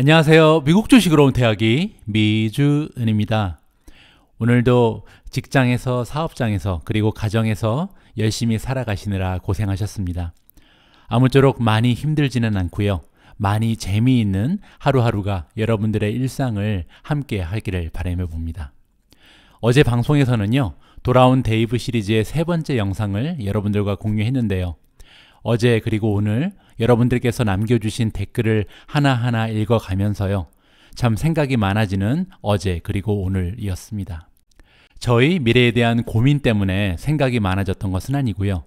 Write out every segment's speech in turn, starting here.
안녕하세요. 미국 주식으로 온대학이 미주은입니다. 오늘도 직장에서 사업장에서 그리고 가정에서 열심히 살아가시느라 고생하셨습니다. 아무쪼록 많이 힘들지는 않고요. 많이 재미있는 하루하루가 여러분들의 일상을 함께 하기를 바라며 봅니다. 어제 방송에서는요. 돌아온 데이브 시리즈의 세 번째 영상을 여러분들과 공유했는데요. 어제 그리고 오늘 여러분들께서 남겨주신 댓글을 하나하나 읽어가면서요. 참 생각이 많아지는 어제 그리고 오늘이었습니다. 저희 미래에 대한 고민 때문에 생각이 많아졌던 것은 아니고요.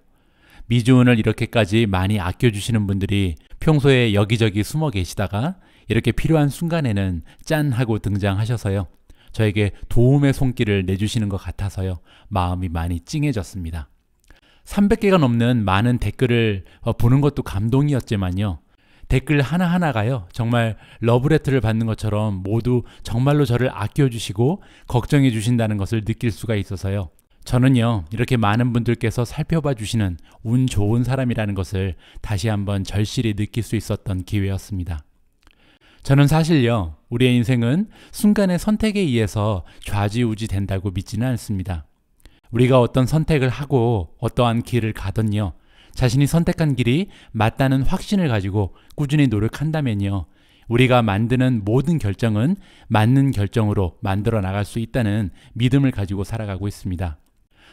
미주은을 이렇게까지 많이 아껴주시는 분들이 평소에 여기저기 숨어 계시다가 이렇게 필요한 순간에는 짠 하고 등장하셔서요. 저에게 도움의 손길을 내주시는 것 같아서요. 마음이 많이 찡해졌습니다. 300개가 넘는 많은 댓글을 어, 보는 것도 감동이었지만요. 댓글 하나하나가요. 정말 러브레터를 받는 것처럼 모두 정말로 저를 아껴주시고 걱정해 주신다는 것을 느낄 수가 있어서요. 저는요, 이렇게 많은 분들께서 살펴봐 주시는 운 좋은 사람이라는 것을 다시 한번 절실히 느낄 수 있었던 기회였습니다. 저는 사실요, 우리의 인생은 순간의 선택에 의해서 좌지우지 된다고 믿지는 않습니다. 우리가 어떤 선택을 하고 어떠한 길을 가든요. 자신이 선택한 길이 맞다는 확신을 가지고 꾸준히 노력한다면요. 우리가 만드는 모든 결정은 맞는 결정으로 만들어 나갈 수 있다는 믿음을 가지고 살아가고 있습니다.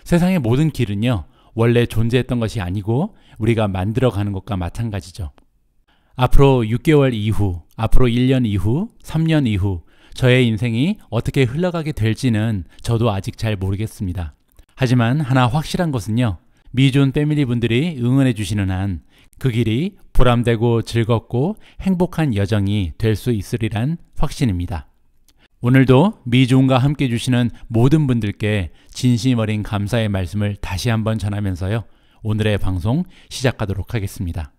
세상의 모든 길은요, 원래 존재했던 것이 아니고 우리가 만들어 가는 것과 마찬가지죠. 앞으로 6개월 이후, 앞으로 1년 이후, 3년 이후, 저의 인생이 어떻게 흘러가게 될지는 저도 아직 잘 모르겠습니다. 하지만 하나 확실한 것은요. 미존 패밀리 분들이 응원해 주시는 한 그 길이 보람되고 즐겁고 행복한 여정이 될 수 있으리란 확신입니다. 오늘도 미존과 함께 주시는 모든 분들께 진심 어린 감사의 말씀을 다시 한번 전하면서요. 오늘의 방송 시작하도록 하겠습니다.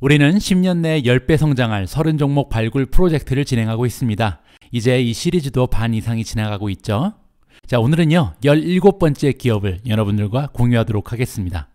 우리는 10년 내에 10배 성장할 30종목 발굴 프로젝트를 진행하고 있습니다. 이제 이 시리즈도 반 이상이 지나가고 있죠. 자, 오늘은요, 17번째 기업을 여러분들과 공유하도록 하겠습니다.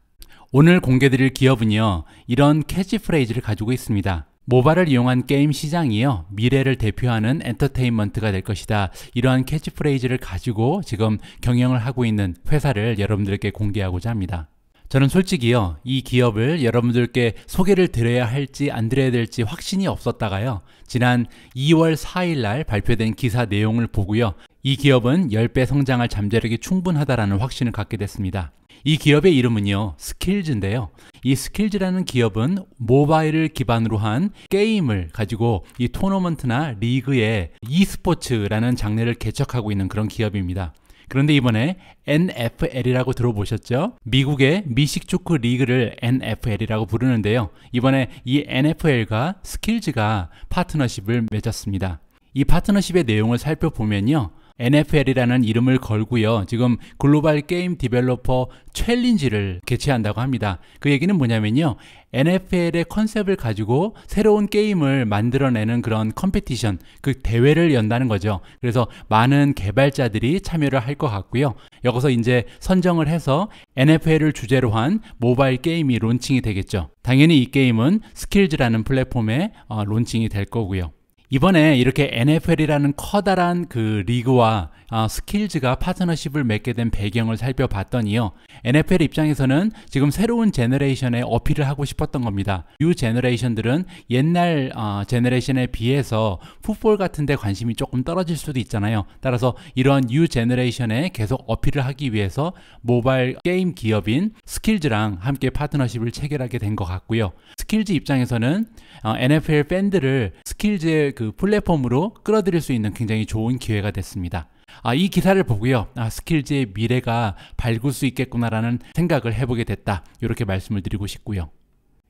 오늘 공개드릴 기업은요, 이런 캐치프레이즈를 가지고 있습니다. 모바일을 이용한 게임 시장이요, 미래를 대표하는 엔터테인먼트가 될 것이다. 이러한 캐치프레이즈를 가지고 지금 경영을 하고 있는 회사를 여러분들께 공개하고자 합니다. 저는 솔직히요, 이 기업을 여러분들께 소개를 드려야 할지 안 드려야 될지 확신이 없었다가요, 지난 2월 4일 날 발표된 기사 내용을 보고요, 이 기업은 10배 성장할 잠재력이 충분하다라는 확신을 갖게 됐습니다. 이 기업의 이름은요, 스킬즈인데요. 이 스킬즈라는 기업은 모바일을 기반으로 한 게임을 가지고 이 토너먼트나 리그에 e스포츠라는 장르를 개척하고 있는 그런 기업입니다. 그런데 이번에 NFL이라고 들어보셨죠? 미국의 미식축구 리그를 NFL이라고 부르는데요. 이번에 이 NFL과 스킬즈가 파트너십을 맺었습니다. 이 파트너십의 내용을 살펴보면요. NFL이라는 이름을 걸고요. 지금 글로벌 게임 디벨로퍼 챌린지를 개최한다고 합니다. 그 얘기는 뭐냐면요. NFL의 컨셉을 가지고 새로운 게임을 만들어내는 그런 컴페티션, 그 대회를 연다는 거죠. 그래서 많은 개발자들이 참여를 할 것 같고요. 여기서 이제 선정을 해서 NFL을 주제로 한 모바일 게임이 론칭이 되겠죠. 당연히 이 게임은 스킬즈라는 플랫폼에 어, 론칭이 될 거고요. 이번에 이렇게 NFL이라는 커다란 그 리그와 아, 스킬즈가 파트너십을 맺게 된 배경을 살펴봤더니요. NFL 입장에서는 지금 새로운 제너레이션에 어필을 하고 싶었던 겁니다. 뉴 제너레이션들은 옛날 아, 제너레이션에 비해서 풋볼 같은 데 관심이 조금 떨어질 수도 있잖아요. 따라서 이런 뉴 제너레이션에 계속 어필을 하기 위해서 모바일 게임 기업인 스킬즈랑 함께 파트너십을 체결하게 된 것 같고요. 스킬즈 입장에서는 어, NFL 팬들을 스킬즈의 그 플랫폼으로 끌어들일 수 있는 굉장히 좋은 기회가 됐습니다. 아, 이 기사를 보고요. 아, 스킬즈의 미래가 밝을 수 있겠구나라는 생각을 해보게 됐다. 이렇게 말씀을 드리고 싶고요.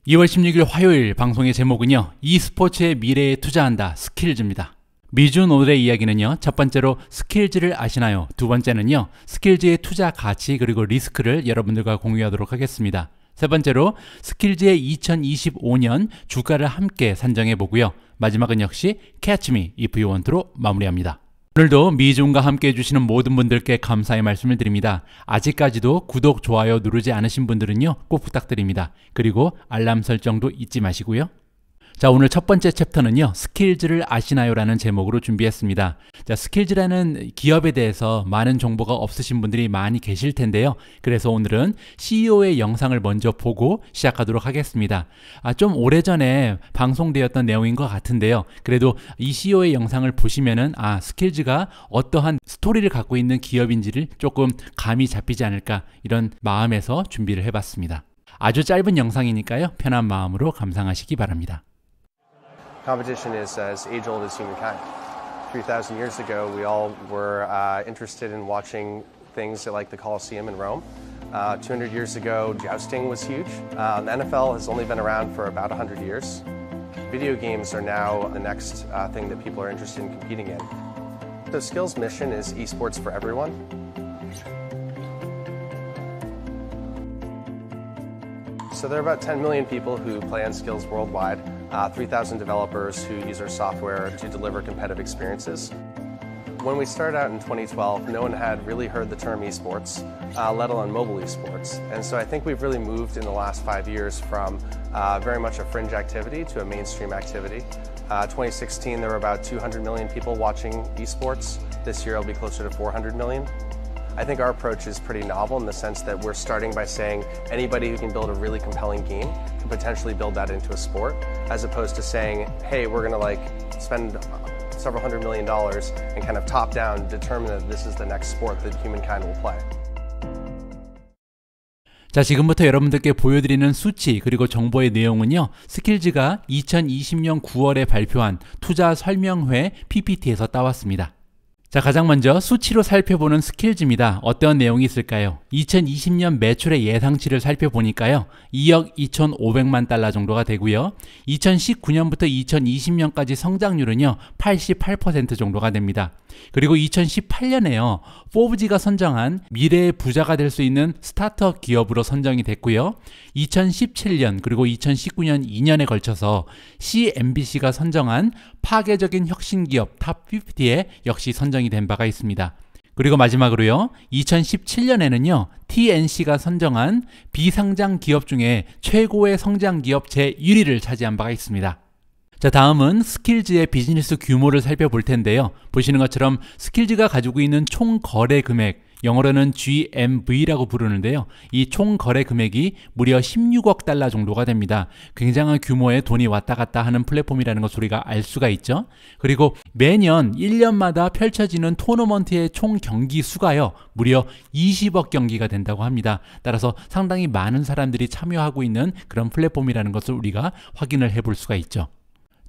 2월 16일 화요일 방송의 제목은요. e스포츠의 미래에 투자한다. 스킬즈입니다. 미준 오늘의 이야기는요. 첫 번째로 스킬즈를 아시나요? 두 번째는요. 스킬즈의 투자 가치 그리고 리스크를 여러분들과 공유하도록 하겠습니다. 세 번째로 스킬즈의 2025년 주가를 함께 산정해 보고요. 마지막은 역시 Catch Me If You Want로 마무리합니다. 오늘도 미중과 함께 해주시는 모든 분들께 감사의 말씀을 드립니다. 아직까지도 구독, 좋아요 누르지 않으신 분들은요, 꼭 부탁드립니다. 그리고 알람 설정도 잊지 마시고요. 자, 오늘 첫 번째 챕터는요, 스킬즈를 아시나요? 라는 제목으로 준비했습니다. 자, 스킬즈라는 기업에 대해서 많은 정보가 없으신 분들이 많이 계실 텐데요. 그래서 오늘은 CEO의 영상을 먼저 보고 시작하도록 하겠습니다. 아, 좀 오래전에 방송되었던 내용인 것 같은데요. 그래도 이 CEO의 영상을 보시면은, 아, 스킬즈가 어떠한 스토리를 갖고 있는 기업인지를 조금 감이 잡히지 않을까, 이런 마음에서 준비를 해봤습니다. 아주 짧은 영상이니까요. 편한 마음으로 감상하시기 바랍니다. Competition is as age old as humankind. 3,000 years ago, we all were uh, interested in watching things like the Colosseum in Rome. Uh, 200 years ago, jousting was huge. Uh, the NFL has only been around for about 100 years. Video games are now the next uh, thing that people are interested in competing in. So Skill's mission is esports for everyone. So there are about 10 million people who play on Skills worldwide uh, 3,000 developers who use our software to deliver competitive experiences. When we started out in 2012, no one had really heard the term esports, uh, let alone mobile esports. And so I think we've really moved in the last five years from uh, very much a fringe activity to a mainstream activity. Uh, 2016, there were about 200 million people watching esports. This year, it'll be closer to 400 million. I think our approach is pretty novel in the sense that we're starting by saying anybody who can build a really compelling game can potentially build that into a sport. as opposed to saying, hey, we're going to like spend several hundred million dollars and kind of top down determine that this is the next sport that humankind will play. 자, 지금부터 여러분들께 보여드리는 수치 그리고 정보의 내용은요. 스킬즈가 2020년 9월에 발표한 투자 설명회 PPT에서 따왔습니다. 자, 가장 먼저 수치로 살펴보는 스킬즈입니다. 어떤 내용이 있을까요? 2020년 매출의 예상치를 살펴보니까요. 2억 2,500만 달러 정도가 되고요. 2019년부터 2020년까지 성장률은요. 88% 정도가 됩니다. 그리고 2018년에요. 포브지가 선정한 미래의 부자가 될 수 있는 스타트업 기업으로 선정이 됐고요. 2017년 그리고 2019년 2년에 걸쳐서 CNBC가 선정한 파괴적인 혁신 기업 탑 50에 역시 선정이 된 바가 있습니다. 그리고 마지막으로요. 2017년에는요. TNC가 선정한 비상장 기업 중에 최고의 성장 기업 제1위를 차지한 바가 있습니다. 자, 다음은 스킬즈의 비즈니스 규모를 살펴볼 텐데요. 보시는 것처럼 스킬즈가 가지고 있는 총 거래 금액 영어로는 GMV라고 부르는데요. 이 총 거래 금액이 무려 16억 달러 정도가 됩니다. 굉장한 규모의 돈이 왔다 갔다 하는 플랫폼이라는 것을 우리가 알 수가 있죠. 그리고 매년 1년마다 펼쳐지는 토너먼트의 총 경기 수가요. 무려 20억 경기가 된다고 합니다. 따라서 상당히 많은 사람들이 참여하고 있는 그런 플랫폼이라는 것을 우리가 확인을 해 볼 수가 있죠.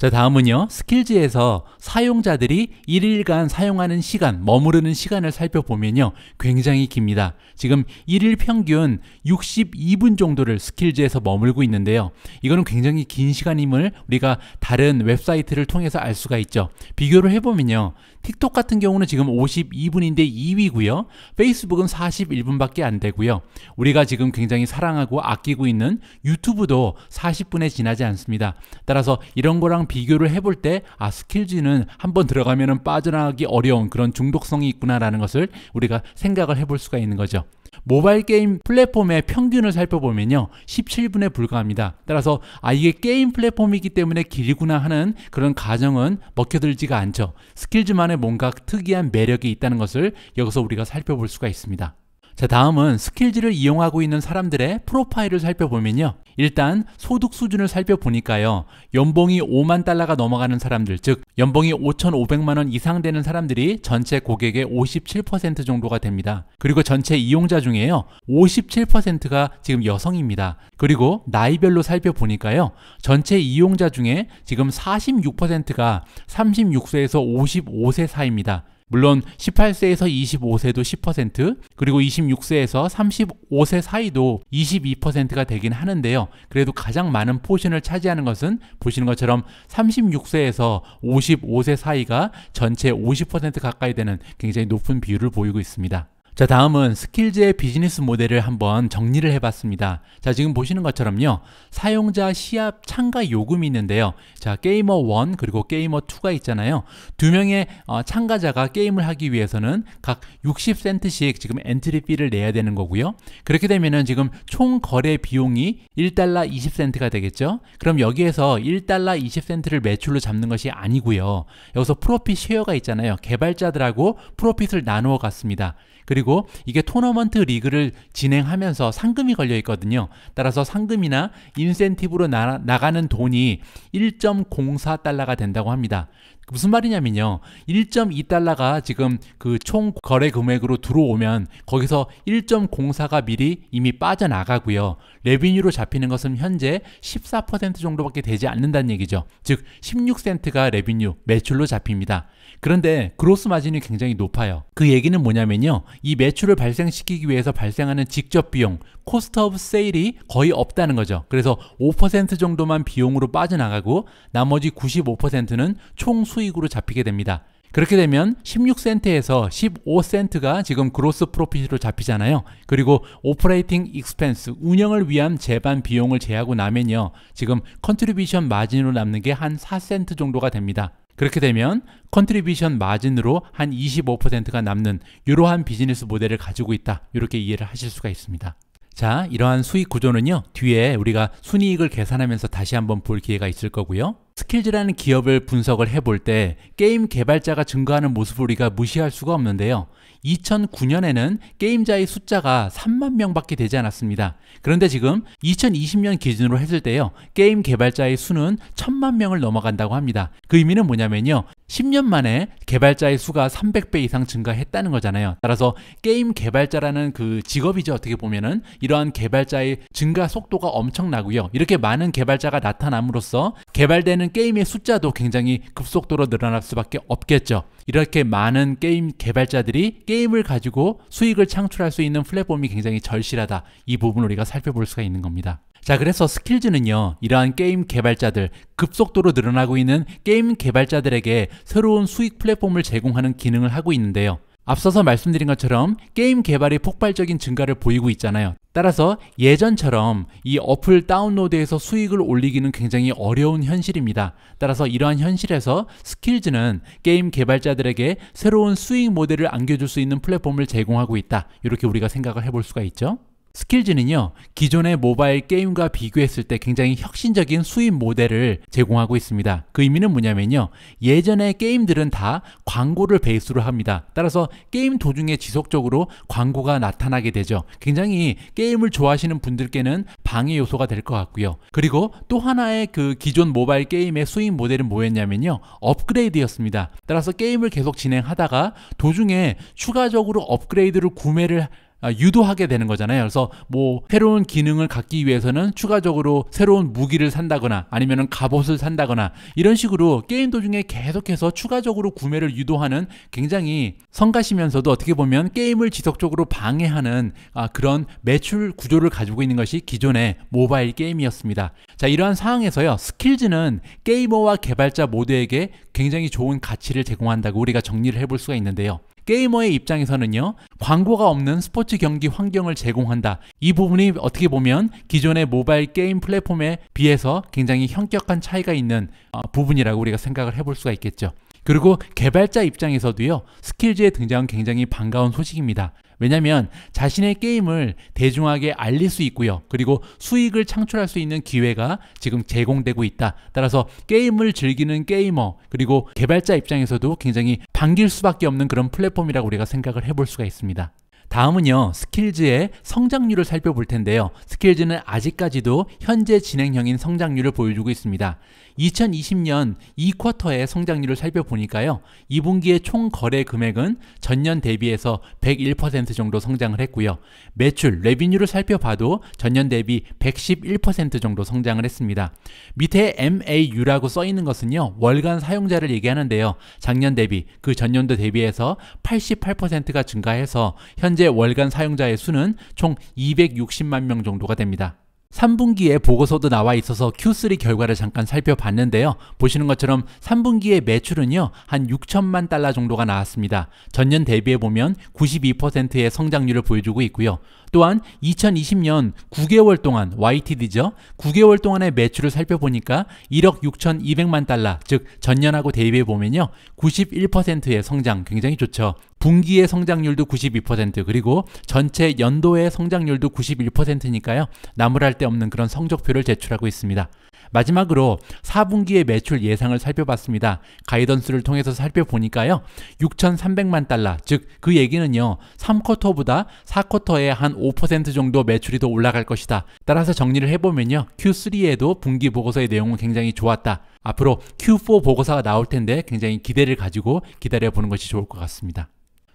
자, 다음은요. 스킬즈에서 사용자들이 일일간 사용하는 시간, 머무르는 시간을 살펴보면요. 굉장히 깁니다. 지금 일일 평균 62분 정도를 스킬즈에서 머물고 있는데요. 이거는 굉장히 긴 시간임을 우리가 다른 웹사이트를 통해서 알 수가 있죠. 비교를 해보면요. 틱톡 같은 경우는 지금 52분인데 2위고요. 페이스북은 41분밖에 안 되고요. 우리가 지금 굉장히 사랑하고 아끼고 있는 유튜브도 40분에 지나지 않습니다. 따라서 이런 거랑 비교를 해볼 때아 스킬지는 한번 들어가면 빠져나가기 어려운 그런 중독성이 있구나라는 것을 우리가 생각을 해볼 수가 있는 거죠. 모바일 게임 플랫폼의 평균을 살펴보면요. 17분에 불과합니다. 따라서 아 이게 게임 플랫폼이기 때문에 길구나 하는 그런 가정은 먹혀들지가 않죠. 스킬즈만의 뭔가 특이한 매력이 있다는 것을 여기서 우리가 살펴볼 수가 있습니다. 자, 다음은 스킬지를 이용하고 있는 사람들의 프로파일을 살펴보면요. 일단 소득 수준을 살펴보니까요. 연봉이 5만 달러가 넘어가는 사람들, 즉 연봉이 5,500만 원 이상 되는 사람들이 전체 고객의 57% 정도가 됩니다. 그리고 전체 이용자 중에요. 57%가 지금 여성입니다. 그리고 나이별로 살펴보니까요. 전체 이용자 중에 지금 46%가 36세에서 55세 사이입니다. 물론 18세에서 25세도 10% 그리고 26세에서 35세 사이도 22%가 되긴 하는데요. 그래도 가장 많은 포션을 차지하는 것은 보시는 것처럼 36세에서 55세 사이가 전체 50% 가까이 되는 굉장히 높은 비율을 보이고 있습니다. 자 다음은 스킬즈의 비즈니스 모델을 한번 정리를 해봤습니다 자 지금 보시는 것처럼요 사용자 시합 참가 요금이 있는데요 자 게이머 1 그리고 게이머 2가 있잖아요 두 명의 어, 참가자가 게임을 하기 위해서는 각 60센트씩 지금 엔트리피를 내야 되는 거고요 그렇게 되면은 지금 총 거래 비용이 1달러 20센트가 되겠죠 그럼 여기에서 1달러 20센트를 매출로 잡는 것이 아니고요 여기서 프로핏 쉐어가 있잖아요 개발자들하고 프로핏을 나누어 갔습니다 그리고 이게 토너먼트 리그를 진행하면서 상금이 걸려 있거든요. 따라서 상금이나 인센티브로 나, 나가는 돈이 1.04달러가 된다고 합니다. 무슨 말이냐면요. 1.2달러가 지금 그 총 거래 금액으로 들어오면 거기서 1.04가 미리 이미 빠져나가고요. 레비뉴로 잡히는 것은 현재 14% 정도밖에 되지 않는다는 얘기죠. 즉 16센트가 레비뉴 매출로 잡힙니다. 그런데 그로스 마진이 굉장히 높아요. 그 얘기는 뭐냐면요. 이 매출을 발생시키기 위해서 발생하는 직접 비용, 코스트 오브 세일이 거의 없다는 거죠. 그래서 5% 정도만 비용으로 빠져나가고 나머지 95%는 총 수익으로 잡히게 됩니다. 그렇게 되면 16센트에서 15센트가 지금 그로스 프로핏으로 잡히잖아요. 그리고 오퍼레이팅 익스펜스, 운영을 위한 재반 비용을 제하고 나면요. 지금 컨트리뷰션 마진으로 남는 게 한 4센트 정도가 됩니다. 그렇게 되면 컨트리뷰션 마진으로 한 25%가 남는 이러한 비즈니스 모델을 가지고 있다. 이렇게 이해를 하실 수가 있습니다. 자, 이러한 수익 구조는요. 뒤에 우리가 순이익을 계산하면서 다시 한번 볼 기회가 있을 거고요. 스킬즈라는 기업을 분석을 해 볼 때 게임 개발자가 증가하는 모습을 우리가 무시할 수가 없는데요. 2009년에는 게임자의 숫자가 3만 명밖에 되지 않았습니다. 그런데 지금 2020년 기준으로 했을 때요. 게임 개발자의 수는 1천만 명을 넘어간다고 합니다. 그 의미는 뭐냐면요. 10년 만에 개발자의 수가 300배 이상 증가했다는 거잖아요. 따라서 게임 개발자라는 그 직업이죠. 어떻게 보면은 이러한 개발자의 증가 속도가 엄청나고요. 이렇게 많은 개발자가 나타남으로써 개발되는 게임의 숫자도 굉장히 급속도로 늘어날 수밖에 없겠죠. 이렇게 많은 게임 개발자들이 게임을 가지고 수익을 창출할 수 있는 플랫폼이 굉장히 절실하다. 이 부분을 우리가 살펴볼 수가 있는 겁니다. 자, 그래서 스킬즈는요, 이러한 게임 개발자들, 급속도로 늘어나고 있는 게임 개발자들에게 새로운 수익 플랫폼을 제공하는 기능을 하고 있는데요. 앞서서 말씀드린 것처럼 게임 개발이 폭발적인 증가를 보이고 있잖아요. 따라서 예전처럼 이 어플 다운로드에서 수익을 올리기는 굉장히 어려운 현실입니다. 따라서 이러한 현실에서 스킬즈는 게임 개발자들에게 새로운 수익 모델을 안겨줄 수 있는 플랫폼을 제공하고 있다. 이렇게 우리가 생각을 해볼 수가 있죠. 스킬즈는요, 기존의 모바일 게임과 비교했을 때 굉장히 혁신적인 수입 모델을 제공하고 있습니다. 그 의미는 뭐냐면요, 예전의 게임들은 다 광고를 베이스로 합니다. 따라서 게임 도중에 지속적으로 광고가 나타나게 되죠. 굉장히 게임을 좋아하시는 분들께는 방해 요소가 될 것 같고요. 그리고 또 하나의 그 기존 모바일 게임의 수입 모델은 뭐였냐면요, 업그레이드였습니다. 따라서 게임을 계속 진행하다가 도중에 추가적으로 업그레이드를 구매를 아, 유도하게 되는 거잖아요. 그래서 뭐 새로운 기능을 갖기 위해서는 추가적으로 새로운 무기를 산다거나 아니면은 갑옷을 산다거나 이런 식으로 게임 도중에 계속해서 추가적으로 구매를 유도하는 굉장히 성가시면서도 어떻게 보면 게임을 지속적으로 방해하는 아, 그런 매출 구조를 가지고 있는 것이 기존의 모바일 게임이었습니다. 자 이러한 상황에서요 스킬즈는 게이머와 개발자 모두에게 굉장히 좋은 가치를 제공한다고 우리가 정리를 해볼 수가 있는데요. 게이머의 입장에서는요, 광고가 없는 스포츠 경기 환경을 제공한다. 이 부분이 어떻게 보면 기존의 모바일 게임 플랫폼에 비해서 굉장히 현격한 차이가 있는 어, 부분이라고 우리가 생각을 해볼 수가 있겠죠. 그리고 개발자 입장에서도요, 스킬즈의 등장은 굉장히 반가운 소식입니다. 왜냐면 자신의 게임을 대중에게 알릴 수 있고요. 그리고 수익을 창출할 수 있는 기회가 지금 제공되고 있다. 따라서 게임을 즐기는 게이머 그리고 개발자 입장에서도 굉장히 반길 수밖에 없는 그런 플랫폼이라고 우리가 생각을 해볼 수가 있습니다. 다음은요 스킬즈의 성장률을 살펴볼 텐데요 스킬즈는 아직까지도 현재 진행형인 성장률을 보여주고 있습니다 2020년 2쿼터의 성장률을 살펴보니까요. 2분기의 총 거래 금액은 전년 대비해서 101% 정도 성장을 했고요. 매출, 레비뉴를 살펴봐도 전년 대비 111% 정도 성장을 했습니다. 밑에 MAU라고 써 있는 것은요. 월간 사용자를 얘기하는데요. 작년 대비, 그 전년도 대비해서 88%가 증가해서 현재 월간 사용자의 수는 총 260만 명 정도가 됩니다. 3분기에 보고서도 나와 있어서 Q3 결과를 잠깐 살펴봤는데요. 보시는 것처럼 3분기의 매출은요, 한 6천만 달러 정도가 나왔습니다. 전년 대비해 보면 92%의 성장률을 보여주고 있고요. 또한 2020년 9개월 동안 YTD죠. 9개월 동안의 매출을 살펴보니까 1억 6,200만 달러, 즉 전년하고 대비해 보면요. 91%의 성장 굉장히 좋죠. 분기의 성장률도 92% 그리고 전체 연도의 성장률도 91%니까요. 나무랄 데 없는 그런 성적표를 제출하고 있습니다. 마지막으로 4분기의 매출 예상을 살펴봤습니다. 가이던스를 통해서 살펴보니까요. 6,300만 달러, 즉 그 얘기는요. 3쿼터보다 4쿼터에 한 5% 정도 매출이 더 올라갈 것이다. 따라서 정리를 해보면요. Q3에도 분기 보고서의 내용은 굉장히 좋았다. 앞으로 Q4 보고서가 나올 텐데 굉장히 기대를 가지고 기다려보는 것이 좋을 것 같습니다.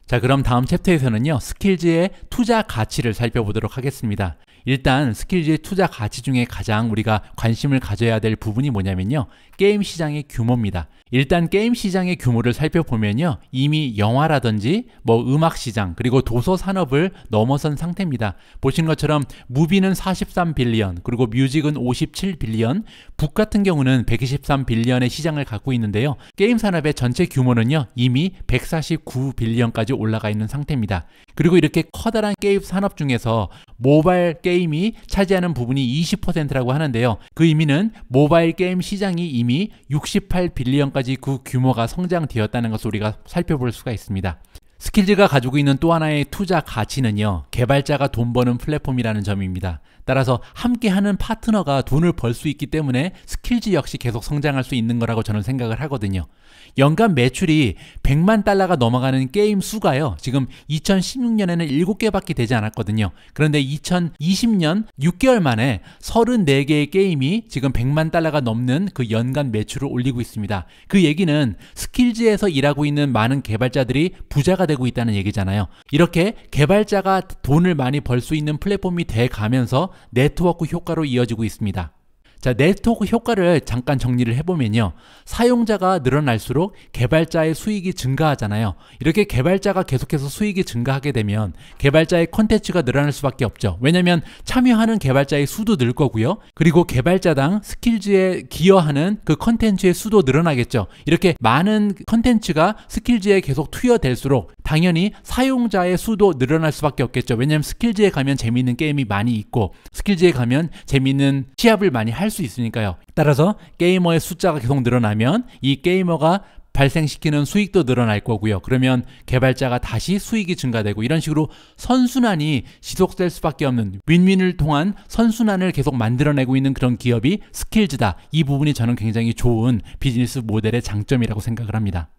자 그럼 다음 챕터에서는요 스킬즈의 투자 가치를 살펴보도록 하겠습니다 일단 스킬즈의 투자 가치 중에 가장 우리가 관심을 가져야 될 부분이 뭐냐면요. 게임 시장의 규모입니다. 일단 게임 시장의 규모를 살펴보면요. 이미 영화라든지 뭐 음악 시장 그리고 도서 산업을 넘어선 상태입니다. 보신 것처럼 무비는 43빌리언 그리고 뮤직은 57빌리언 북 같은 경우는 123빌리언의 시장을 갖고 있는데요. 게임 산업의 전체 규모는요. 이미 149빌리언까지 올라가 있는 상태입니다. 그리고 이렇게 커다란 게임 산업 중에서 모바일 게임이 차지하는 부분이 20%라고 하는데요. 그 의미는 모바일 게임 시장이 이미 이미 68빌리언까지 그 규모가 성장되었다는 것을 우리가 살펴볼 수가 있습니다. 스킬즈가 가지고 있는 또 하나의 투자 가치는요, 개발자가 돈 버는 플랫폼이라는 점입니다. 따라서 함께하는 파트너가 돈을 벌 수 있기 때문에 스킬즈 역시 계속 성장할 수 있는 거라고 저는 생각을 하거든요. 연간 매출이 100만 달러가 넘어가는 게임 수가요. 지금 2016년에는 7개밖에 되지 않았거든요. 그런데 2020년 6개월 만에 34개의 게임이 지금 100만 달러가 넘는 그 연간 매출을 올리고 있습니다. 그 얘기는 스킬즈에서 일하고 있는 많은 개발자들이 부자가 되고 있다는 얘기잖아요. 이렇게 개발자가 돈을 많이 벌 수 있는 플랫폼이 돼 가면서 네트워크 효과로 이어지고 있습니다. 자, 네트워크 효과를 잠깐 정리를 해보면요. 사용자가 늘어날수록 개발자의 수익이 증가하잖아요. 이렇게 개발자가 계속해서 수익이 증가하게 되면 개발자의 컨텐츠가 늘어날 수밖에 없죠. 왜냐면 참여하는 개발자의 수도 늘 거고요. 그리고 개발자당 스킬즈에 기여하는 그 컨텐츠의 수도 늘어나겠죠. 이렇게 많은 컨텐츠가 스킬즈에 계속 투여될수록 당연히 사용자의 수도 늘어날 수밖에 없겠죠. 왜냐면 하 스킬즈에 가면 재미있는 게임이 많이 있고 스킬즈에 가면 재미있는 시합을 많이 할 수 있으니까요. 따라서 게이머의 숫자가 계속 늘어나면 이 게이머가 발생시키는 수익도 늘어날 거고요. 그러면 개발자가 다시 수익이 증가되고 이런 식으로 선순환이 지속될 수밖에 없는 윈윈을 통한 선순환을 계속 만들어내고 있는 그런 기업이 스킬즈다. 이 부분이 저는 굉장히 좋은 비즈니스 모델의 장점이라고 생각을 합니다.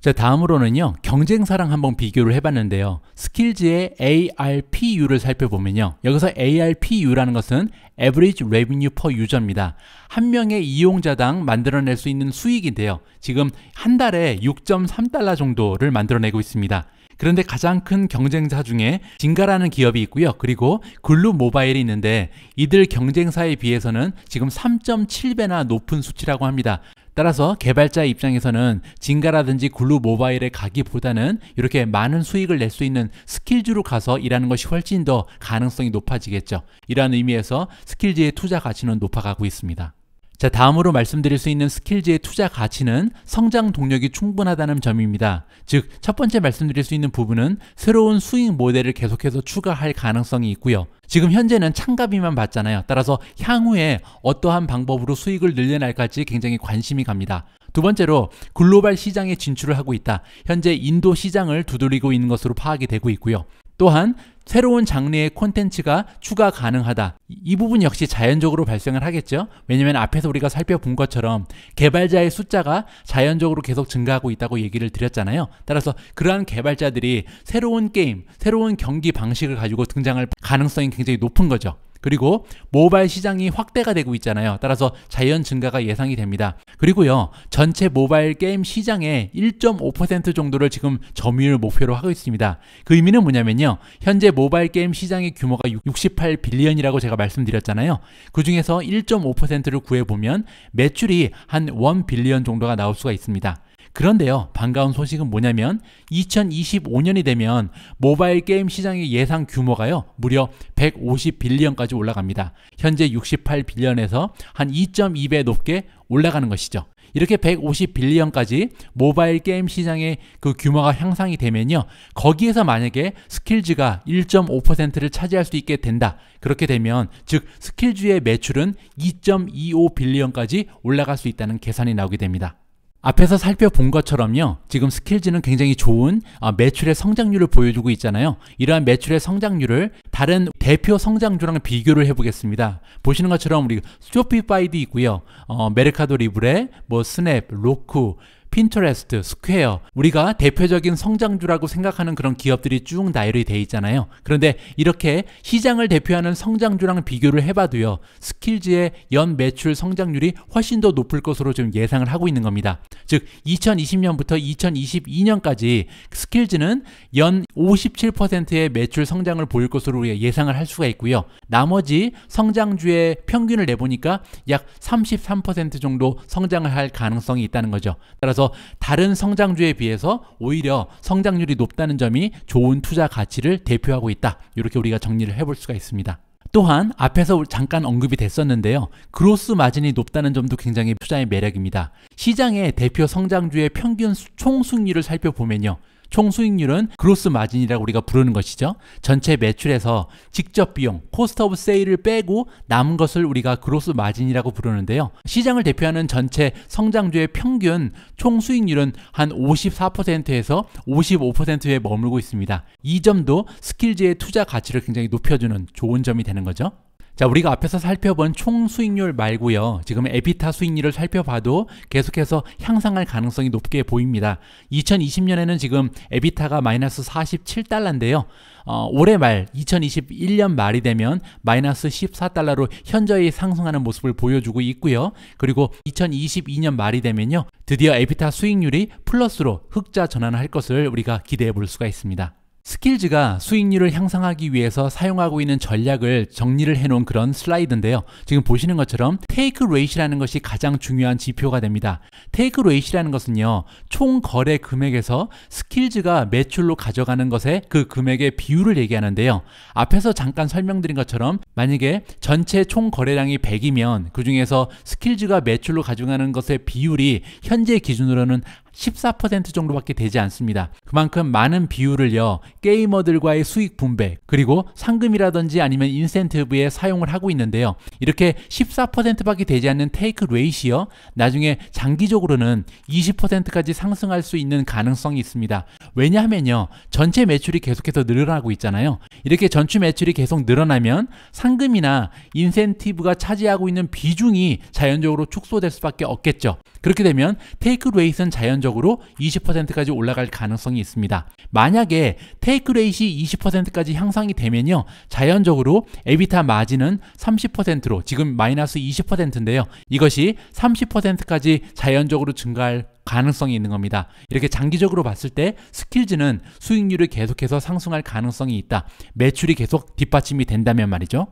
자, 다음으로는요. 경쟁사랑 한번 비교를 해봤는데요. 스킬즈의 ARPU를 살펴보면요. 여기서 ARPU라는 것은 Average Revenue Per User입니다. 한 명의 이용자당 만들어낼 수 있는 수익인데요. 지금 한 달에 6.3달러 정도를 만들어내고 있습니다. 그런데 가장 큰 경쟁사 중에 진가라는 기업이 있고요. 그리고 글루 모바일이 있는데 이들 경쟁사에 비해서는 지금 3.7배나 높은 수치라고 합니다. 따라서 개발자 입장에서는 진가라든지 글루 모바일에 가기보다는 이렇게 많은 수익을 낼 수 있는 스킬즈로 가서 일하는 것이 훨씬 더 가능성이 높아지겠죠. 이러한 의미에서 스킬즈의 투자 가치는 높아가고 있습니다. 자, 다음으로 말씀드릴 수 있는 스킬즈의 투자 가치는 성장 동력이 충분하다는 점입니다. 즉, 첫 번째 말씀드릴 수 있는 부분은 새로운 수익 모델을 계속해서 추가할 가능성이 있고요. 지금 현재는 창가비만 받잖아요. 따라서 향후에 어떠한 방법으로 수익을 늘려날까지 굉장히 관심이 갑니다. 두 번째로 글로벌 시장에 진출을 하고 있다. 현재 인도 시장을 두드리고 있는 것으로 파악이 되고 있고요. 또한 새로운 장르의 콘텐츠가 추가 가능하다. 이 부분 역시 자연적으로 발생을 하겠죠. 왜냐면 앞에서 우리가 살펴본 것처럼 개발자의 숫자가 자연적으로 계속 증가하고 있다고 얘기를 드렸잖아요. 따라서 그러한 개발자들이 새로운 게임, 새로운 경기 방식을 가지고 등장할 가능성이 굉장히 높은 거죠. 그리고 모바일 시장이 확대가 되고 있잖아요. 따라서 자연 증가가 예상이 됩니다. 그리고요. 전체 모바일 게임 시장의 1.5% 정도를 지금 점유율 목표로 하고 있습니다. 그 의미는 뭐냐면요. 현재 모바일 게임 시장의 규모가 68빌리언이라고 제가 말씀드렸잖아요. 그 중에서 1.5%를 구해 보면 매출이 한 1빌리언 정도가 나올 수가 있습니다. 그런데요, 반가운 소식은 뭐냐면 2025년이 되면 모바일 게임 시장의 예상 규모가요, 무려 150빌리언까지 올라갑니다. 현재 68빌리언에서 한 2.2배 높게 올라가는 것이죠. 이렇게 150빌리언까지 모바일 게임 시장의 그 규모가 향상이 되면요. 거기에서 만약에 스킬즈가 1.5%를 차지할 수 있게 된다. 그렇게 되면 즉 스킬즈의 매출은 2.25빌리언까지 올라갈 수 있다는 계산이 나오게 됩니다. 앞에서 살펴본 것처럼요. 지금 스킬즈는 굉장히 좋은 어, 매출의 성장률을 보여주고 있잖아요. 이러한 매출의 성장률을 다른 대표 성장주랑 비교를 해보겠습니다. 보시는 것처럼 우리 쇼피파이도 있고요. 어, 메르카도 리브레, 뭐 스냅, 로크, 핀터레스트, 스퀘어 우리가 대표적인 성장주라고 생각하는 그런 기업들이 쭉 나열이 돼 있잖아요. 그런데 이렇게 시장을 대표하는 성장주랑 비교를 해봐도요. 스킬즈의 연 매출 성장률이 훨씬 더 높을 것으로 좀 예상을 하고 있는 겁니다. 즉 2020년부터 2022년까지 스킬즈는 연 57%의 매출 성장을 보일 것으로 예상을 할 수가 있고요. 나머지 성장주의 평균을 내보니까 약 33% 정도 성장을 할 가능성이 있다는 거죠. 따라서 그래서 다른 성장주에 비해서 오히려 성장률이 높다는 점이 좋은 투자 가치를 대표하고 있다. 이렇게 우리가 정리를 해볼 수가 있습니다. 또한 앞에서 잠깐 언급이 됐었는데요. 그로스 마진이 높다는 점도 굉장히 투자의 매력입니다. 시장의 대표 성장주의 평균 총 수익률을 살펴보면요. 총 수익률은 그로스 마진이라고 우리가 부르는 것이죠. 전체 매출에서 직접 비용, 코스트 오브 세일을 빼고 남은 것을 우리가 그로스 마진이라고 부르는데요. 시장을 대표하는 전체 성장주의 평균 총 수익률은 한 54%에서 55%에 머물고 있습니다. 이 점도 스킬즈의 투자 가치를 굉장히 높여주는 좋은 점이 되는 거죠. 자, 우리가 앞에서 살펴본 총 수익률 말고요. 지금 에비타 수익률을 살펴봐도 계속해서 향상할 가능성이 높게 보입니다. 2020년에는 지금 에비타가 마이너스 47달러인데요. 어, 올해 말 2021년 말이 되면 마이너스 14달러로 현저히 상승하는 모습을 보여주고 있고요. 그리고 2022년 말이 되면요. 드디어 에비타 수익률이 플러스로 흑자 전환할 것을 우리가 기대해 볼 수가 있습니다. 스킬즈가 수익률을 향상하기 위해서 사용하고 있는 전략을 정리를 해놓은 그런 슬라이드인데요. 지금 보시는 것처럼 테이크 레이시라는 것이 가장 중요한 지표가 됩니다. 테이크 레이시라는 것은요. 총 거래 금액에서 스킬즈가 매출로 가져가는 것의 그 금액의 비율을 얘기하는데요. 앞에서 잠깐 설명드린 것처럼 만약에 전체 총 거래량이 100이면 그 중에서 스킬즈가 매출로 가져가는 것의 비율이 현재 기준으로는 14% 정도밖에 되지 않습니다. 그만큼 많은 비율을요, 게이머들과의 수익 분배, 그리고 상금이라든지 아니면 인센티브에 사용을 하고 있는데요. 이렇게 14%밖에 되지 않는 테이크 레이시요, 나중에 장기적으로는 20%까지 상승할 수 있는 가능성이 있습니다. 왜냐하면요, 전체 매출이 계속해서 늘어나고 있잖아요. 이렇게 전체 매출이 계속 늘어나면 상금이나 인센티브가 차지하고 있는 비중이 자연적으로 축소될 수밖에 없겠죠. 그렇게 되면 테이크 레이스는 자연적으로 전반적으로 20%까지 올라갈 가능성이 있습니다. 만약에 테이크 레이시 20%까지 향상이 되면요. 자연적으로 에비타 마진은 30%로 지금 마이너스 20%인데요. 이것이 30%까지 자연적으로 증가할 가능성이 있는 겁니다. 이렇게 장기적으로 봤을 때 스킬즈는 수익률을 계속해서 상승할 가능성이 있다. 매출이 계속 뒷받침이 된다면 말이죠.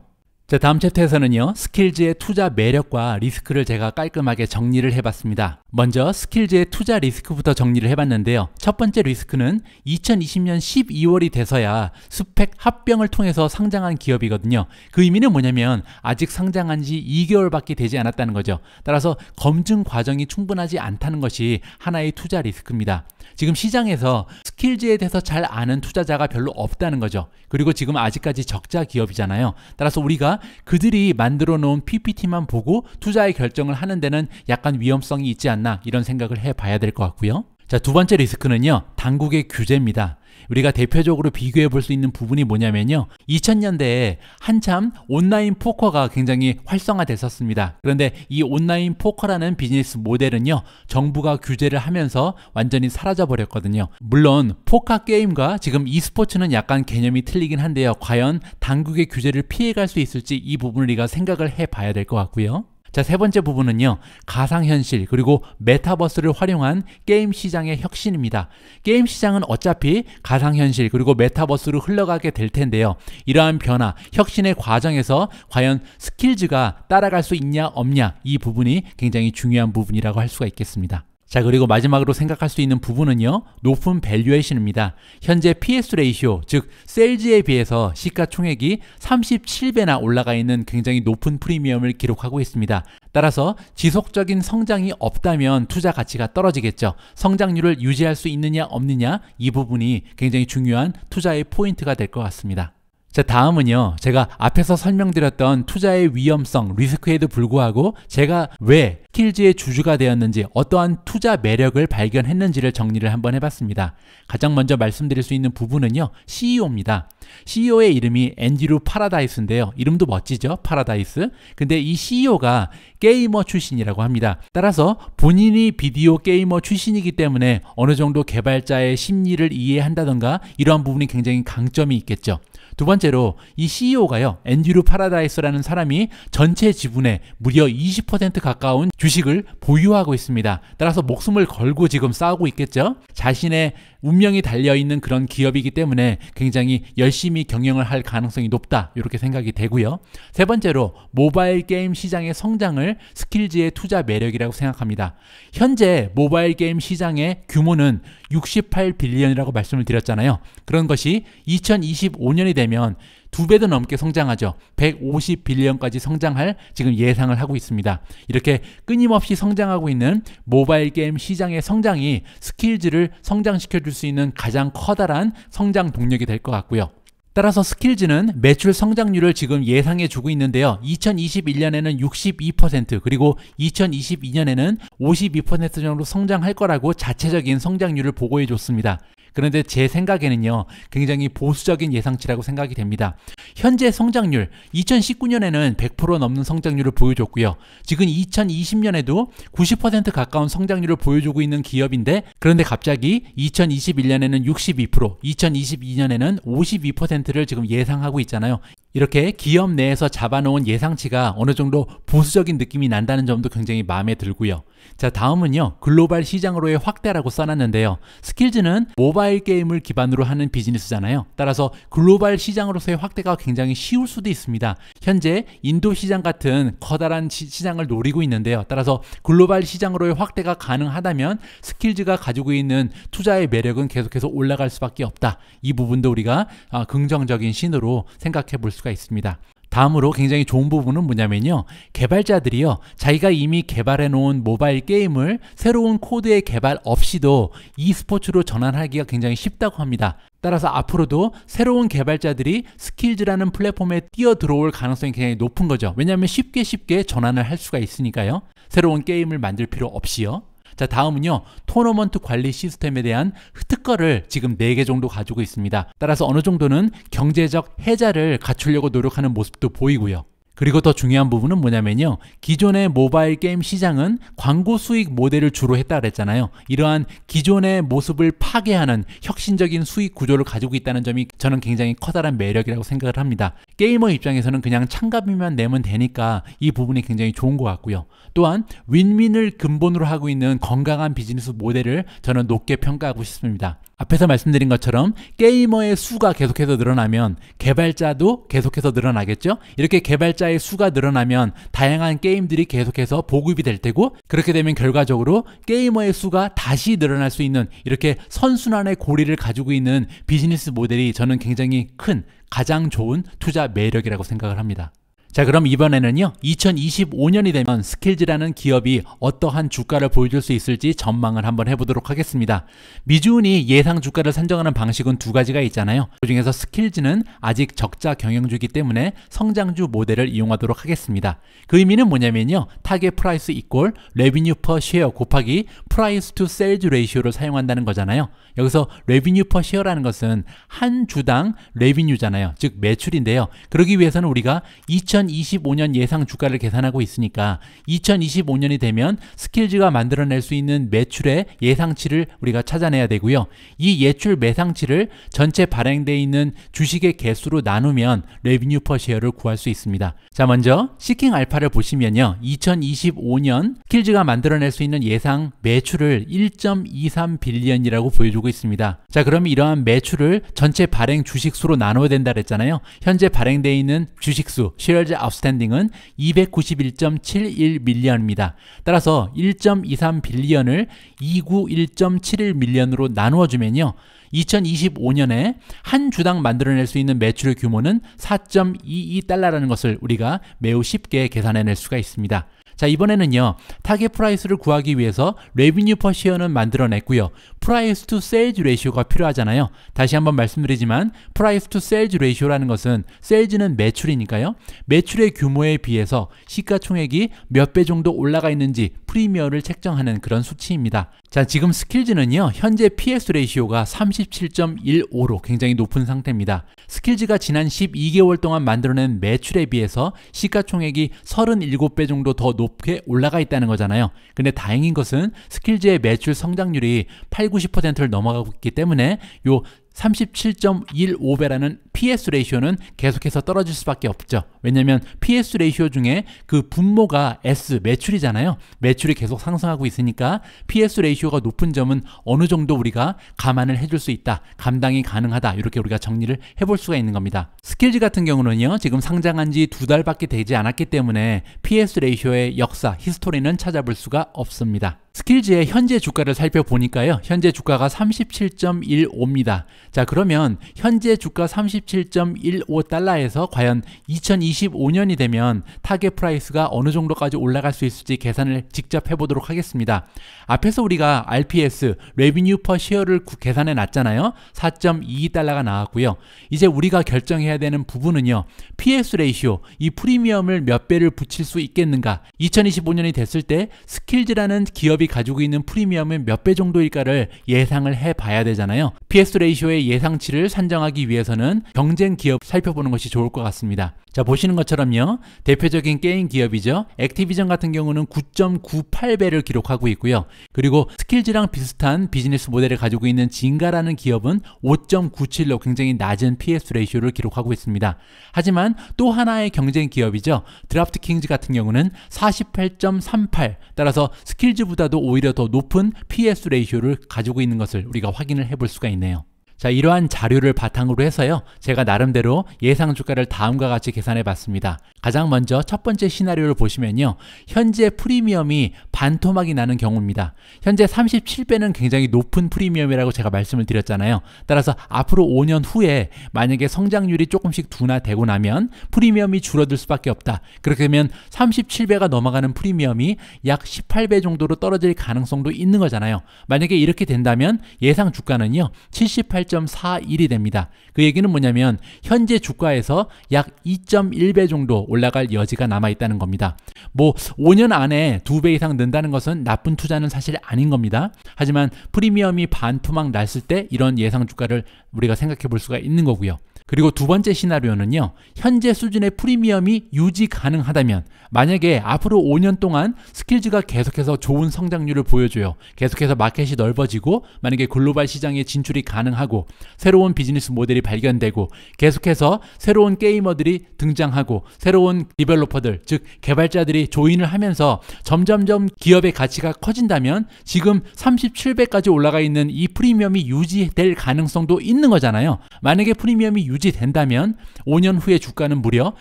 자, 다음 챕터에서는요, 스킬즈의 투자 매력과 리스크를 제가 깔끔하게 정리를 해봤습니다. 먼저 스킬즈의 투자 리스크부터 정리를 해봤는데요. 첫 번째 리스크는 2020년 12월이 돼서야 스펙 합병을 통해서 상장한 기업이거든요. 그 의미는 뭐냐면 아직 상장한 지 2개월밖에 되지 않았다는 거죠. 따라서 검증 과정이 충분하지 않다는 것이 하나의 투자 리스크입니다. 지금 시장에서 스킬즈에 대해서 잘 아는 투자자가 별로 없다는 거죠. 그리고 지금 아직까지 적자 기업이잖아요. 따라서 우리가 그들이 만들어 놓은 PPT만 보고 투자의 결정을 하는 데는 약간 위험성이 있지 않나 이런 생각을 해 봐야 될 것 같고요. 자, 두 번째 리스크는요, 당국의 규제입니다. 우리가 대표적으로 비교해 볼 수 있는 부분이 뭐냐면요. 2000년대에 한참 온라인 포커가 굉장히 활성화됐었습니다. 그런데 이 온라인 포커라는 비즈니스 모델은요. 정부가 규제를 하면서 완전히 사라져 버렸거든요. 물론 포커 게임과 지금 e스포츠는 약간 개념이 틀리긴 한데요. 과연 당국의 규제를 피해 갈수 있을지 이 부분을 우리가 생각을 해 봐야 될 것 같고요. 자, 세 번째 부분은요. 가상현실 그리고 메타버스를 활용한 게임 시장의 혁신입니다. 게임 시장은 어차피 가상현실 그리고 메타버스로 흘러가게 될 텐데요. 이러한 변화, 혁신의 과정에서 과연 스킬즈가 따라갈 수 있냐 없냐 이 부분이 굉장히 중요한 부분이라고 할 수가 있겠습니다. 자, 그리고 마지막으로 생각할 수 있는 부분은요, 높은 밸류에이션입니다. 현재 PS 레이쇼 즉, 셀즈에 비해서 시가총액이 37배나 올라가 있는 굉장히 높은 프리미엄을 기록하고 있습니다. 따라서 지속적인 성장이 없다면 투자 가치가 떨어지겠죠. 성장률을 유지할 수 있느냐, 없느냐, 이 부분이 굉장히 중요한 투자의 포인트가 될 것 같습니다. 자, 다음은요. 제가 앞에서 설명드렸던 투자의 위험성, 리스크에도 불구하고 제가 왜 스킬즈의 주주가 되었는지 어떠한 투자 매력을 발견했는지를 정리를 한번 해봤습니다. 가장 먼저 말씀드릴 수 있는 부분은요. CEO입니다. CEO의 이름이 앤디루 파라다이스인데요. 이름도 멋지죠? 파라다이스. 근데 이 CEO가 게이머 출신이라고 합니다. 따라서 본인이 비디오 게이머 출신이기 때문에 어느 정도 개발자의 심리를 이해한다던가 이러한 부분이 굉장히 강점이 있겠죠. 두 번째로 이 CEO가요. 앤드류 파라다이스라는 사람이 전체 지분의 무려 20% 가까운 주식을 보유하고 있습니다. 따라서 목숨을 걸고 지금 싸우고 있겠죠. 자신의 운명이 달려있는 그런 기업이기 때문에 굉장히 열심히 경영을 할 가능성이 높다 이렇게 생각이 되고요. 세 번째로 모바일 게임 시장의 성장을 스킬즈의 투자 매력이라고 생각합니다. 현재 모바일 게임 시장의 규모는 68빌리언이라고 말씀을 드렸잖아요. 그런 것이 2025년이 되면 두 배도 넘게 성장하죠. 150 빌리언까지 성장할 지금 예상을 하고 있습니다. 이렇게 끊임없이 성장하고 있는 모바일 게임 시장의 성장이 스킬즈를 성장시켜 줄 수 있는 가장 커다란 성장 동력이 될 것 같고요. 따라서 스킬즈는 매출 성장률을 지금 예상해 주고 있는데요. 2021년에는 62% 그리고 2022년에는 52% 정도 성장할 거라고 자체적인 성장률을 보고해 줬습니다. 그런데 제 생각에는요, 굉장히 보수적인 예상치라고 생각이 됩니다. 현재 성장률, 2019년에는 100% 넘는 성장률을 보여줬고요. 지금 2020년에도 90% 가까운 성장률을 보여주고 있는 기업인데, 그런데 갑자기 2021년에는 62%, 2022년에는 52%를 지금 예상하고 있잖아요. 이렇게 기업 내에서 잡아놓은 예상치가 어느 정도 보수적인 느낌이 난다는 점도 굉장히 마음에 들고요. 자 다음은요 글로벌 시장으로의 확대라고 써놨는데요 스킬즈는 모바일 게임을 기반으로 하는 비즈니스잖아요 따라서 글로벌 시장으로서의 확대가 굉장히 쉬울 수도 있습니다 현재 인도 시장 같은 커다란 시, 장을 노리고 있는데요 따라서 글로벌 시장으로의 확대가 가능하다면 스킬즈가 가지고 있는 투자의 매력은 계속해서 올라갈 수밖에 없다 이 부분도 우리가 아, 긍정적인 신으로 생각해 볼 수가 수가 있습니다. 다음으로 굉장히 좋은 부분은 뭐냐면요. 개발자들이요. 자기가 이미 개발해 놓은 모바일 게임을 새로운 코드의 개발 없이도 e스포츠로 전환하기가 굉장히 쉽다고 합니다. 따라서 앞으로도 새로운 개발자들이 스킬즈라는 플랫폼에 뛰어 들어올 가능성이 굉장히 높은 거죠. 왜냐하면 쉽게 쉽게 전환을 할 수가 있으니까요. 새로운 게임을 만들 필요 없이요. 자, 다음은요. 토너먼트 관리 시스템에 대한 특허를 지금 4개 정도 가지고 있습니다. 따라서 어느 정도는 경제적 해자를 갖추려고 노력하는 모습도 보이고요. 그리고 더 중요한 부분은 뭐냐면요. 기존의 모바일 게임 시장은 광고 수익 모델을 주로 했다 그랬잖아요. 이러한 기존의 모습을 파괴하는 혁신적인 수익 구조를 가지고 있다는 점이 저는 굉장히 커다란 매력이라고 생각을 합니다. 게이머 입장에서는 그냥 참가비만 내면 되니까 이 부분이 굉장히 좋은 것 같고요. 또한 윈윈을 근본으로 하고 있는 건강한 비즈니스 모델을 저는 높게 평가하고 싶습니다. 앞에서 말씀드린 것처럼 게이머의 수가 계속해서 늘어나면 개발자도 계속해서 늘어나겠죠? 이렇게 개발자의 수가 늘어나면 다양한 게임들이 계속해서 보급이 될 테고 그렇게 되면 결과적으로 게이머의 수가 다시 늘어날 수 있는 이렇게 선순환의 고리를 가지고 있는 비즈니스 모델이 저는 굉장히 큰 가장 좋은 투자 매력이라고 생각을 합니다. 자 그럼 이번에는요 2025년이 되면 스킬즈라는 기업이 어떠한 주가를 보여줄 수 있을지 전망을 한번 해보도록 하겠습니다 미주은이 예상 주가를 산정하는 방식은 두 가지가 있잖아요 그 중에서 스킬즈는 아직 적자 경영주이기 때문에 성장주 모델을 이용하도록 하겠습니다 그 의미는 뭐냐면요 타겟 프라이스 이꼴 레비뉴 퍼 쉐어 곱하기 프라이스 투 세일즈 레이시오를 사용한다는 거잖아요 여기서 레비뉴 퍼 쉐어라는 것은 한 주당 레비뉴잖아요 즉 매출인데요 그러기 위해서는 우리가 2 0 2025년 예상 주가를 계산하고 있으니까 2025년이 되면 스킬즈가 만들어낼 수 있는 매출의 예상치를 우리가 찾아내야 되고요. 이 예출 매상치를 전체 발행돼 있는 주식의 개수로 나누면 레비뉴 퍼시어를 구할 수 있습니다. 자 먼저 시킹 알파를 보시면요. 2025년 스킬즈가 만들어낼 수 있는 예상 매출을 1.23 빌리언이라고 보여주고 있습니다. 자 그럼 이러한 매출을 전체 발행 주식수로 나눠야 된다 그랬잖아요. 현재 발행돼 있는 주식수, 쉐 셀즈 아웃스탠딩은 291.71밀리언입니다. 따라서 1.23빌리언을 291.71밀리언으로 나누어 주면요. 2025년에 한 주당 만들어낼 수 있는 매출의 규모는 4.22달러라는 것을 우리가 매우 쉽게 계산해낼 수가 있습니다. 자, 이번에는요. 타겟 프라이스를 구하기 위해서 레비뉴 퍼 시어는 만들어냈고요. 프라이스 투 세일즈 레이쇼가 필요하잖아요. 다시 한번 말씀드리지만 프라이스 투 세일즈 레이쇼라는 것은 세일즈는 매출이니까요. 매출의 규모에 비해서 시가총액이 몇 배 정도 올라가 있는지 프리미어를 책정하는 그런 수치입니다. 자, 지금 스킬즈는요, 현재 PS 레이시오가 37.15로 굉장히 높은 상태입니다. 스킬즈가 지난 12개월 동안 만들어낸 매출에 비해서 시가총액이 37배 정도 더 높게 올라가 있다는 거잖아요. 근데 다행인 것은 스킬즈의 매출 성장률이 8, 90%를 넘어가고 있기 때문에 요 37.15배라는 PS 레이쇼는 계속해서 떨어질 수밖에 없죠. 왜냐면 하 PS 레이쇼 중에 그 분모가 S 매출이잖아요. 매출이 계속 상승하고 있으니까 PS 레이쇼가 높은 점은 어느 정도 우리가 감안을 해줄 수 있다. 감당이 가능하다. 이렇게 우리가 정리를 해볼 수가 있는 겁니다. 스킬즈 같은 경우는요. 지금 상장한 지 두 달밖에 되지 않았기 때문에 PS 레이쇼의 역사, 히스토리는 찾아볼 수가 없습니다. 스킬즈의 현재 주가를 살펴보니까요. 현재 주가가 37.15입니다. 자 그러면 현재 주가 37.15달러에서 과연 2025년이 되면 타겟 프라이스가 어느 정도까지 올라갈 수 있을지 계산을 직접 해보도록 하겠습니다. 앞에서 우리가 RPS, 레비뉴 퍼 쉐어를 계산해 놨잖아요. 4.22달러가 나왔고요. 이제 우리가 결정해야 되는 부분은요. PS 레이시오, 이 프리미엄을 몇 배를 붙일 수 있겠는가. 2025년이 됐을 때 스킬즈라는 기업이 기업이 가지고 있는 프리미엄의몇 배 정도일까를 예상을 해봐야 되잖아요. PS 레이쇼의 예상치를 산정하기 위해서는 경쟁 기업 살펴보는 것이 좋을 것 같습니다. 자 보시는 것처럼요. 대표적인 게임 기업이죠. 액티비전 같은 경우는 9.98배를 기록하고 있고요. 그리고 스킬즈랑 비슷한 비즈니스 모델을 가지고 있는 진가라는 기업은 5.97로 굉장히 낮은 PS 레이쇼를 기록하고 있습니다. 하지만 또 하나의 경쟁 기업이죠. 드랍트킹즈 같은 경우는 48.38 따라서 스킬즈보다도 오히려 더 높은 PS 레이쇼를 가지고 있는 것을 우리가 확인을 해볼 수가 있네요. 자, 이러한 자료를 바탕으로 해서요. 제가 나름대로 예상 주가를 다음과 같이 계산해 봤습니다. 가장 먼저 첫 번째 시나리오를 보시면요. 현재 프리미엄이 반토막이 나는 경우입니다. 현재 37배는 굉장히 높은 프리미엄이라고 제가 말씀을 드렸잖아요. 따라서 앞으로 5년 후에 만약에 성장률이 조금씩 둔화되고 나면 프리미엄이 줄어들 수밖에 없다. 그렇게 되면 37배가 넘어가는 프리미엄이 약 18배 정도로 떨어질 가능성도 있는 거잖아요. 만약에 이렇게 된다면 예상 주가는요. 78 18.41이 됩니다. 그 얘기는 뭐냐면 현재 주가에서 약 2.1배 정도 올라갈 여지가 남아 있다는 겁니다. 뭐 5년 안에 2배 이상 는다는 것은 나쁜 투자는 사실 아닌 겁니다. 하지만 프리미엄이 반토막 났을 때 이런 예상 주가를 우리가 생각해 볼 수가 있는 거고요. 그리고 두 번째 시나리오는요, 현재 수준의 프리미엄이 유지 가능하다면, 만약에 앞으로 5년 동안 스킬즈가 계속해서 좋은 성장률을 보여줘요. 계속해서 마켓이 넓어지고, 만약에 글로벌 시장에 진출이 가능하고, 새로운 비즈니스 모델이 발견되고, 계속해서 새로운 게이머들이 등장하고, 새로운 디벨로퍼들, 즉, 개발자들이 조인을 하면서 점점점 기업의 가치가 커진다면, 지금 37배까지 올라가 있는 이 프리미엄이 유지될 가능성도 있는 거잖아요. 만약에 프리미엄이 유지 유지된다면 5년 후에 주가는 무려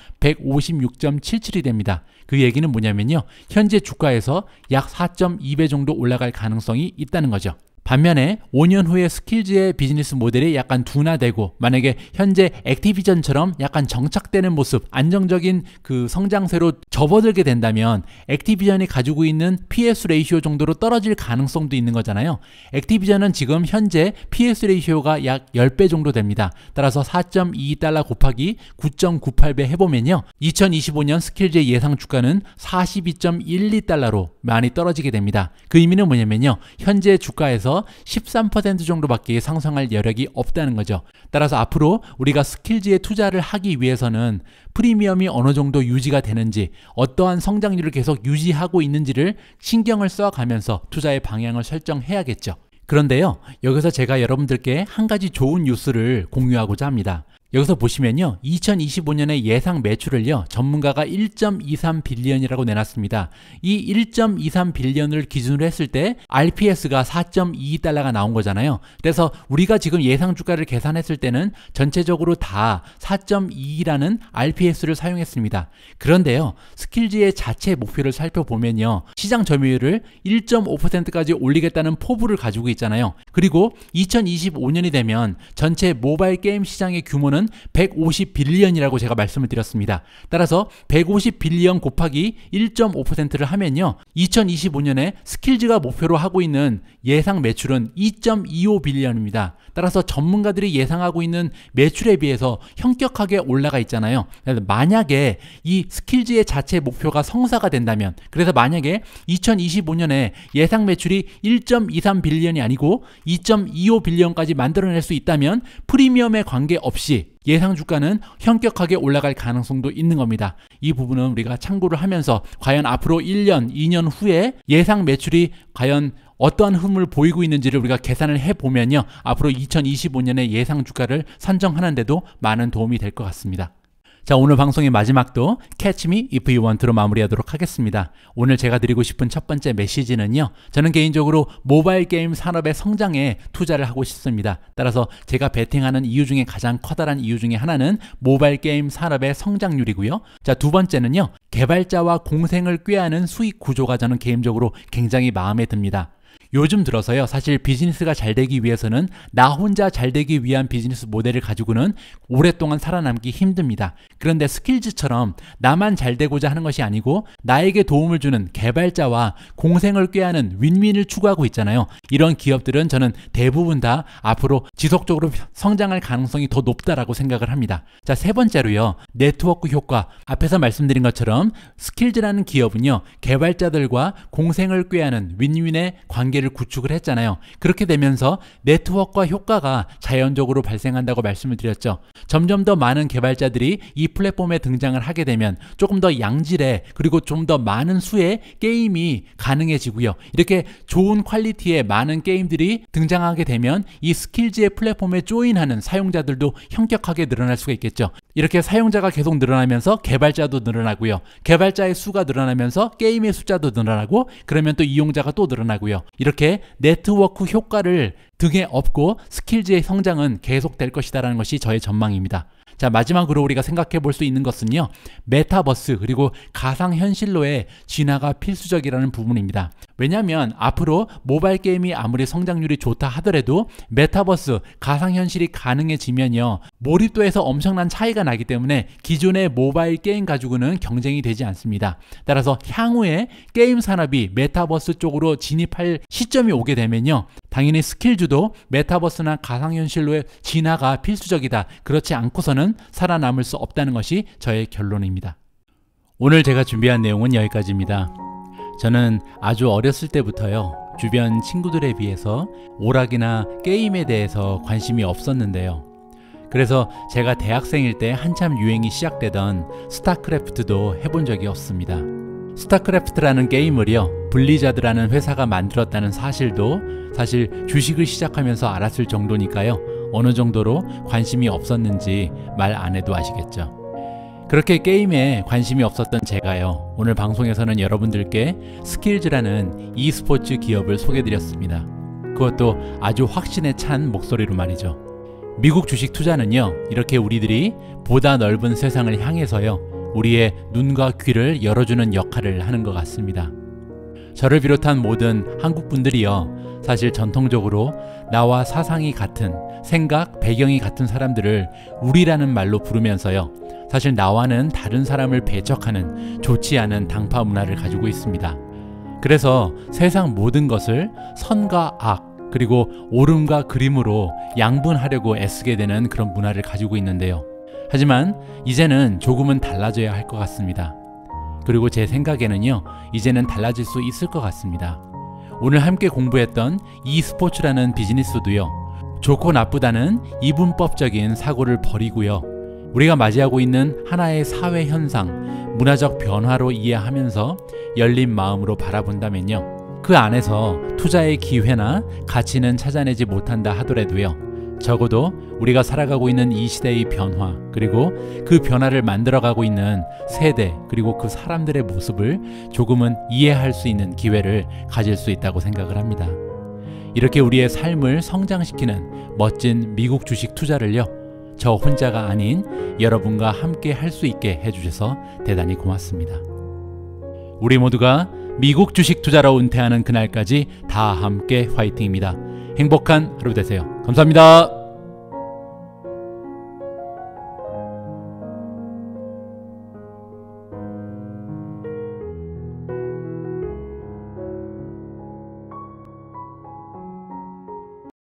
156.77이 됩니다. 그 얘기는 뭐냐면요. 현재 주가에서 약 4.2배 정도 올라갈 가능성이 있다는 거죠. 반면에 5년 후에 스킬즈의 비즈니스 모델이 약간 둔화되고 만약에 현재 액티비전처럼 약간 정착되는 모습, 안정적인 그 성장세로 접어들게 된다면 액티비전이 가지고 있는 PS 레이시오 정도로 떨어질 가능성도 있는 거잖아요. 액티비전은 지금 현재 PS 레이시오가 약 10배 정도 됩니다. 따라서 4.22달러 곱하기 9.98배 해보면요. 2025년 스킬즈의 예상 주가는 42.12달러로 많이 떨어지게 됩니다. 그 의미는 뭐냐면요. 현재 주가에서 13% 정도밖에 상승할 여력이 없다는 거죠. 따라서 앞으로 우리가 스킬지에 투자를 하기 위해서는 프리미엄이 어느 정도 유지가 되는지 어떠한 성장률을 계속 유지하고 있는지를 신경을 써가면서 투자의 방향을 설정해야겠죠. 그런데요, 여기서 제가 여러분들께 한 가지 좋은 뉴스를 공유하고자 합니다. 여기서 보시면요. 2025년의 예상 매출을요. 전문가가 1.23 빌리언이라고 내놨습니다. 이 1.23 빌리언을 기준으로 했을 때 RPS가 4.22달러가 나온 거잖아요. 그래서 우리가 지금 예상 주가를 계산했을 때는 전체적으로 다 4.22라는 RPS를 사용했습니다. 그런데요. 스킬지의 자체 목표를 살펴보면요. 시장 점유율을 1.5%까지 올리겠다는 포부를 가지고 있잖아요. 그리고 2025년이 되면 전체 모바일 게임 시장의 규모는 이는 150빌리언이라고 제가 말씀을 드렸습니다. 따라서 150빌리언 곱하기 1.5%를 하면요. 2025년에 스킬즈가 목표로 하고 있는 예상 매출은 2.25빌리언입니다. 따라서 전문가들이 예상하고 있는 매출에 비해서 현격하게 올라가 있잖아요. 만약에 이 스킬즈의 자체 목표가 성사가 된다면 그래서 만약에 2025년에 예상 매출이 1.23빌리언이 아니고 2.25빌리언까지 만들어낼 수 있다면 프리미엄에 관계없이 예상 주가는 현격하게 올라갈 가능성도 있는 겁니다. 이 부분은 우리가 참고를 하면서 과연 앞으로 1년, 2년 후에 예상 매출이 과연 어떠한 흐름을 보이고 있는지를 우리가 계산을 해보면요. 앞으로 2025년의 예상 주가를 선정하는데도 많은 도움이 될 것 같습니다. 자, 오늘 방송의 마지막도 Catch Me If You Want로 마무리하도록 하겠습니다. 오늘 제가 드리고 싶은 첫 번째 메시지는요. 저는 개인적으로 모바일 게임 산업의 성장에 투자를 하고 싶습니다. 따라서 제가 베팅하는 이유 중에 가장 커다란 이유 중에 하나는 모바일 게임 산업의 성장률이고요. 자, 두 번째는요. 개발자와 공생을 꾀하는 수익 구조가 저는 개인적으로 굉장히 마음에 듭니다. 요즘 들어서요, 사실 비즈니스가 잘 되기 위해서는 나 혼자 잘 되기 위한 비즈니스 모델을 가지고는 오랫동안 살아남기 힘듭니다. 그런데 스킬즈처럼 나만 잘 되고자 하는 것이 아니고 나에게 도움을 주는 개발자와 공생을 꾀하는 윈윈을 추구하고 있잖아요. 이런 기업들은 저는 대부분 다 앞으로 지속적으로 성장할 가능성이 더 높다라고 생각을 합니다. 자, 세 번째로요, 네트워크 효과. 앞에서 말씀드린 것처럼 스킬즈라는 기업은요, 개발자들과 공생을 꾀하는 윈윈의 관계를 관계를 구축을 했잖아요. 그렇게 되면서 네트워크와 효과가 자연적으로 발생한다고 말씀을 드렸죠. 점점 더 많은 개발자들이 이 플랫폼에 등장을 하게 되면 조금 더 양질의 그리고 좀 더 많은 수의 게임이 가능해지고요. 이렇게 좋은 퀄리티의 많은 게임들이 등장하게 되면 이 스킬즈의 플랫폼에 조인하는 사용자들도 현격하게 늘어날 수가 있겠죠. 이렇게 사용자가 계속 늘어나면서 개발자도 늘어나고요. 개발자의 수가 늘어나면서 게임의 숫자도 늘어나고 그러면 또 이용자가 또 늘어나고요. 이렇게 네트워크 효과를 등에 업고 스킬즈의 성장은 계속될 것이다라는 것이 저의 전망입니다. 자 마지막으로 우리가 생각해 볼 수 있는 것은요 메타버스 그리고 가상현실로의 진화가 필수적이라는 부분입니다 왜냐하면 앞으로 모바일 게임이 아무리 성장률이 좋다 하더라도 메타버스 가상현실이 가능해지면요 몰입도에서 엄청난 차이가 나기 때문에 기존의 모바일 게임 가지고는 경쟁이 되지 않습니다 따라서 향후에 게임 산업이 메타버스 쪽으로 진입할 시점이 오게 되면요 당연히 스킬주도 메타버스나 가상현실로의 진화가 필수적이다 그렇지 않고서는 살아남을 수 없다는 것이 저의 결론입니다 오늘 제가 준비한 내용은 여기까지입니다 저는 아주 어렸을 때부터요. 주변 친구들에 비해서 오락이나 게임에 대해서 관심이 없었는데요. 그래서 제가 대학생일 때 한참 유행이 시작되던 스타크래프트도 해본 적이 없습니다. 스타크래프트라는 게임을요, 블리자드라는 회사가 만들었다는 사실도 사실 주식을 시작하면서 알았을 정도니까요, 어느 정도로 관심이 없었는지 말 안 해도 아시겠죠. 그렇게 게임에 관심이 없었던 제가요. 오늘 방송에서는 여러분들께 스킬즈라는 e스포츠 기업을 소개드렸습니다. 그것도 아주 확신에 찬 목소리로 말이죠. 미국 주식 투자는요. 이렇게 우리들이 보다 넓은 세상을 향해서요. 우리의 눈과 귀를 열어주는 역할을 하는 것 같습니다. 저를 비롯한 모든 한국 분들이요. 사실 전통적으로 나와 사상이 같은 생각, 배경이 같은 사람들을 우리라는 말로 부르면서요. 사실 나와는 다른 사람을 배척하는 좋지 않은 당파 문화를 가지고 있습니다. 그래서 세상 모든 것을 선과 악, 그리고 오름과 그림으로 양분하려고 애쓰게 되는 그런 문화를 가지고 있는데요. 하지만 이제는 조금은 달라져야 할 것 같습니다. 그리고 제 생각에는요, 이제는 달라질 수 있을 것 같습니다. 오늘 함께 공부했던 e스포츠라는 비즈니스도요, 좋고 나쁘다는 이분법적인 사고를 버리고요, 우리가 맞이하고 있는 하나의 사회 현상, 문화적 변화로 이해하면서 열린 마음으로 바라본다면요. 그 안에서 투자의 기회나 가치는 찾아내지 못한다 하더라도요. 적어도 우리가 살아가고 있는 이 시대의 변화, 그리고 그 변화를 만들어가고 있는 세대, 그리고 그 사람들의 모습을 조금은 이해할 수 있는 기회를 가질 수 있다고 생각을 합니다. 이렇게 우리의 삶을 성장시키는 멋진 미국 주식 투자를요, 저 혼자가 아닌 여러분과 함께 할 수 있게 해주셔서 대단히 고맙습니다. 우리 모두가 미국 주식 투자로 은퇴하는 그날까지 다 함께 화이팅입니다. 행복한 하루 되세요. 감사합니다.